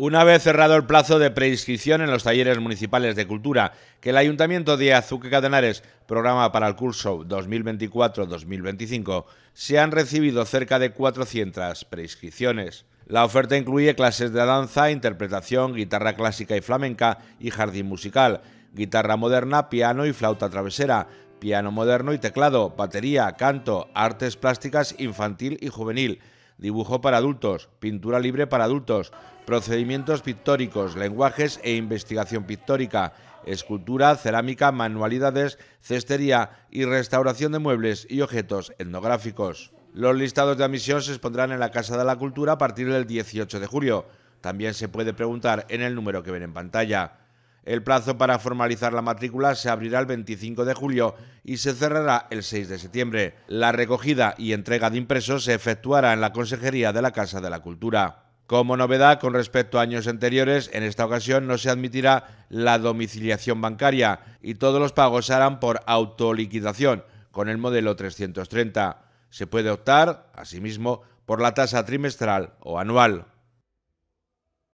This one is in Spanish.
Una vez cerrado el plazo de preinscripción en los talleres municipales de cultura que el Ayuntamiento de Azuque Catenares programa para el curso 2024-2025, se han recibido cerca de 400 preinscripciones. La oferta incluye clases de danza, interpretación, guitarra clásica y flamenca y jardín musical, guitarra moderna, piano y flauta travesera, piano moderno y teclado, batería, canto, artes plásticas infantil y juvenil, dibujo para adultos, pintura libre para adultos, procedimientos pictóricos, lenguajes e investigación pictórica, escultura, cerámica, manualidades, cestería y restauración de muebles y objetos etnográficos. Los listados de admisión se expondrán en la Casa de la Cultura a partir del 18 de julio. También se puede preguntar en el número que ven en pantalla. El plazo para formalizar la matrícula se abrirá el 25 de julio y se cerrará el 6 de septiembre. La recogida y entrega de impresos se efectuará en la Consejería de la Casa de la Cultura. Como novedad con respecto a años anteriores, en esta ocasión no se admitirá la domiciliación bancaria y todos los pagos se harán por autoliquidación con el modelo 330. Se puede optar, asimismo, por la tasa trimestral o anual.